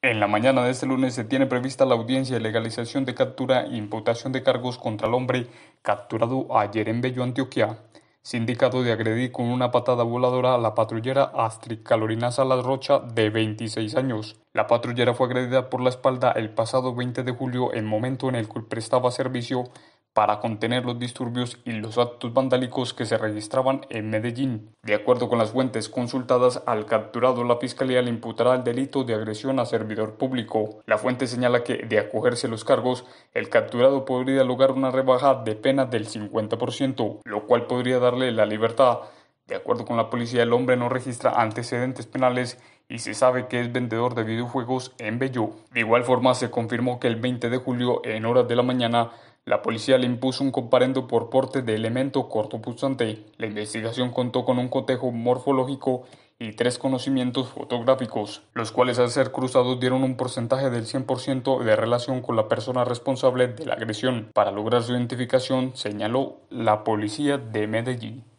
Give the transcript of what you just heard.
En la mañana de este lunes se tiene prevista la audiencia de legalización de captura e imputación de cargos contra el hombre capturado ayer en Bello, Antioquia, sindicado de agredir con una patada voladora a la patrullera Astrid Calorina Salas Rocha, de 26 años. La patrullera fue agredida por la espalda el pasado 20 de julio en momento en el que prestaba servicio para contener los disturbios y los actos vandálicos que se registraban en Medellín. De acuerdo con las fuentes consultadas al capturado, la Fiscalía le imputará el delito de agresión a servidor público. La fuente señala que, de acogerse los cargos, el capturado podría lograr una rebaja de pena del 50%, lo cual podría darle la libertad. De acuerdo con la policía, el hombre no registra antecedentes penales y se sabe que es vendedor de videojuegos en Bello. De igual forma, se confirmó que el 20 de julio, en horas de la mañana, la policía le impuso un comparendo por porte de elemento cortopulsante. La investigación contó con un cotejo morfológico y tres conocimientos fotográficos, los cuales al ser cruzados dieron un porcentaje del 100% de relación con la persona responsable de la agresión. Para lograr su identificación, señaló la policía de Medellín.